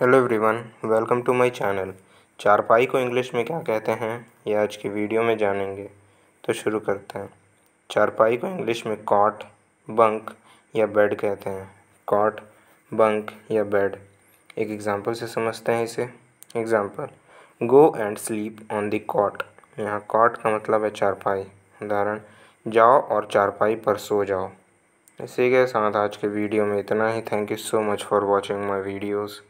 hello everyone welcome to my channel चारपाई को English में क्या कहते हैं ये आज की वीडियो में जानेंगे तो शुरू करते हैं चारपाई को इंग्लिश में कॉट बंक या बेड कहते हैं कॉट बंक या बेड एक एग्ज़ाम्पल से समझते हैं इसे example go and sleep on the cot यहाँ कॉट का मतलब है चारपाई उदाहरण जाओ और चारपाई पर सो जाओ इसी के साथ आज के वीडियो में इतना ही thank you so much for watching my videos